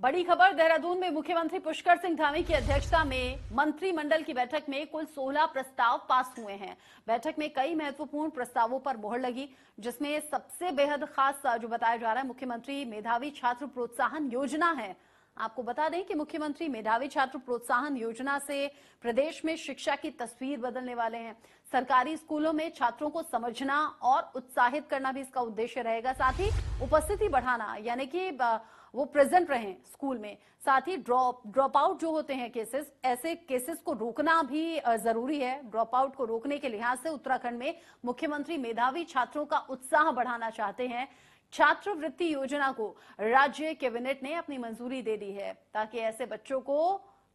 बड़ी खबर देहरादून में मुख्यमंत्री पुष्कर सिंह धामी की अध्यक्षता में मंत्रिमंडल की बैठक में कुल 16 प्रस्ताव पास हुए हैं बैठक में कई महत्वपूर्ण प्रस्तावों पर मोहर लगी जिसमें सबसे बेहद खास जो बताया जा रहा है मुख्यमंत्री मेधावी छात्र प्रोत्साहन योजना है आपको बता दें कि मुख्यमंत्री मेधावी छात्र प्रोत्साहन योजना से प्रदेश में शिक्षा की तस्वीर बदलने वाले हैं सरकारी स्कूलों में छात्रों को समझना और उत्साहित करना भी इसका उद्देश्य रहेगा साथ ही उपस्थिति बढ़ाना यानी कि वो प्रेजेंट रहे स्कूल में साथ ही ड्रॉप ड्रॉप आउट जो होते हैं केसेस ऐसे केसेस को रोकना भी जरूरी है ड्रॉप आउट को रोकने के लिहाज से उत्तराखंड में मुख्यमंत्री मेधावी छात्रों का उत्साह बढ़ाना चाहते हैं छात्रवृत्ति योजना को राज्य कैबिनेट ने अपनी मंजूरी दे दी है ताकि ऐसे बच्चों को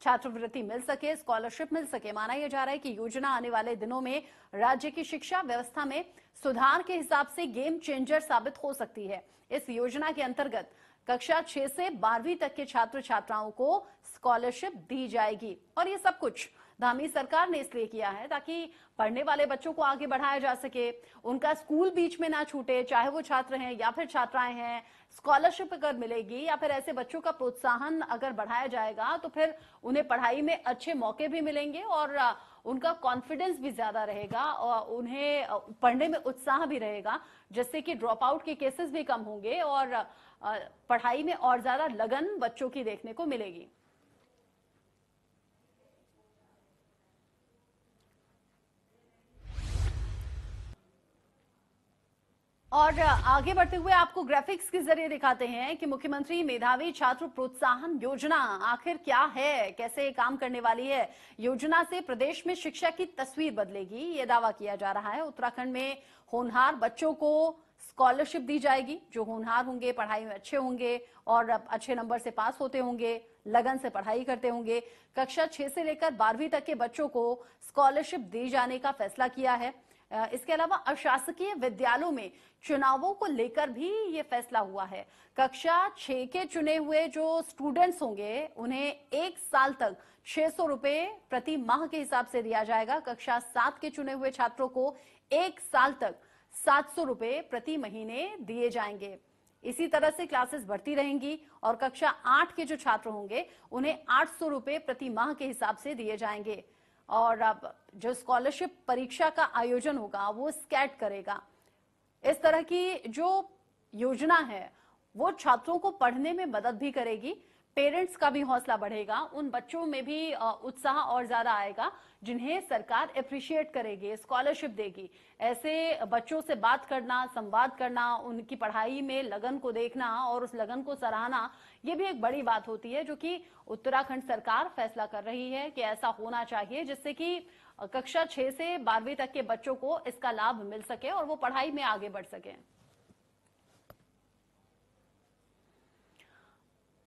छात्रवृत्ति मिल सके स्कॉलरशिप मिल सके माना यह जा रहा है कि योजना आने वाले दिनों में राज्य की शिक्षा व्यवस्था में सुधार के हिसाब से गेम चेंजर साबित हो सकती है इस योजना के अंतर्गत कक्षा छह से बारहवीं तक के छात्र छात्राओं को स्कॉलरशिप दी जाएगी और ये सब कुछ धामी सरकार ने इसलिए किया है ताकि पढ़ने वाले बच्चों को आगे बढ़ाया जा सके उनका स्कूल बीच में ना छूटे चाहे वो छात्र हैं या फिर छात्राएं हैं स्कॉलरशिप अगर मिलेगी या फिर ऐसे बच्चों का प्रोत्साहन अगर बढ़ाया जाएगा तो फिर उन्हें पढ़ाई में अच्छे मौके भी मिलेंगे और उनका कॉन्फिडेंस भी ज्यादा रहेगा और उन्हें पढ़ने में उत्साह भी रहेगा जिससे कि ड्रॉप आउट के केसेस भी कम होंगे और पढ़ाई में और ज्यादा लगन बच्चों की देखने को मिलेगी और आगे बढ़ते हुए आपको ग्राफिक्स के जरिए दिखाते हैं कि मुख्यमंत्री मेधावी छात्र प्रोत्साहन योजना आखिर क्या है कैसे काम करने वाली है योजना से प्रदेश में शिक्षा की तस्वीर बदलेगी ये दावा किया जा रहा है उत्तराखंड में होनहार बच्चों को स्कॉलरशिप दी जाएगी जो होनहार होंगे पढ़ाई में अच्छे होंगे और अच्छे नंबर से पास होते होंगे लगन से पढ़ाई करते होंगे कक्षा छह से लेकर बारहवीं तक के बच्चों को स्कॉलरशिप दिए जाने का फैसला किया है इसके अलावा अशासकीय विद्यालयों में चुनावों को लेकर भी ये फैसला हुआ है कक्षा छह के चुने हुए जो स्टूडेंट्स होंगे उन्हें एक साल तक छह सौ रुपए प्रति माह के हिसाब से दिया जाएगा कक्षा सात के चुने हुए छात्रों को एक साल तक सात सौ रुपए प्रति महीने दिए जाएंगे इसी तरह से क्लासेस बढ़ती रहेंगी और कक्षा आठ के जो छात्र होंगे उन्हें आठ सौ रुपए प्रति माह के हिसाब से दिए जाएंगे और जो स्कॉलरशिप परीक्षा का आयोजन होगा वो स्कैट करेगा इस तरह की जो योजना है वो छात्रों को पढ़ने में मदद भी करेगी पेरेंट्स का भी हौसला बढ़ेगा उन बच्चों में भी उत्साह और ज्यादा आएगा जिन्हें सरकार अप्रिशिएट करेगी स्कॉलरशिप देगी ऐसे बच्चों से बात करना संवाद करना उनकी पढ़ाई में लगन को देखना और उस लगन को सराहना ये भी एक बड़ी बात होती है जो कि उत्तराखंड सरकार फैसला कर रही है कि ऐसा होना चाहिए जिससे कि कक्षा छह से बारहवीं तक के बच्चों को इसका लाभ मिल सके और वो पढ़ाई में आगे बढ़ सके